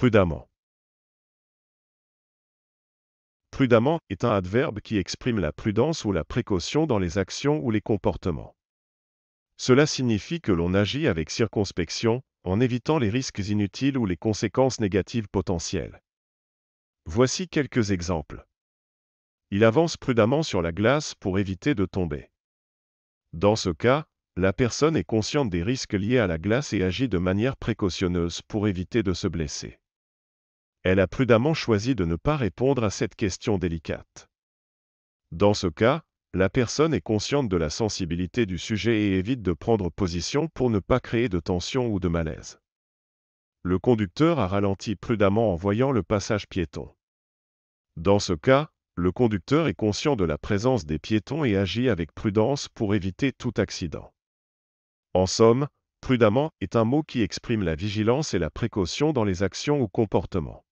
Prudemment. Prudemment est un adverbe qui exprime la prudence ou la précaution dans les actions ou les comportements. Cela signifie que l'on agit avec circonspection, en évitant les risques inutiles ou les conséquences négatives potentielles. Voici quelques exemples. Il avance prudemment sur la glace pour éviter de tomber. Dans ce cas, la personne est consciente des risques liés à la glace et agit de manière précautionneuse pour éviter de se blesser elle a prudemment choisi de ne pas répondre à cette question délicate. Dans ce cas, la personne est consciente de la sensibilité du sujet et évite de prendre position pour ne pas créer de tension ou de malaise. Le conducteur a ralenti prudemment en voyant le passage piéton. Dans ce cas, le conducteur est conscient de la présence des piétons et agit avec prudence pour éviter tout accident. En somme, prudemment est un mot qui exprime la vigilance et la précaution dans les actions ou comportements.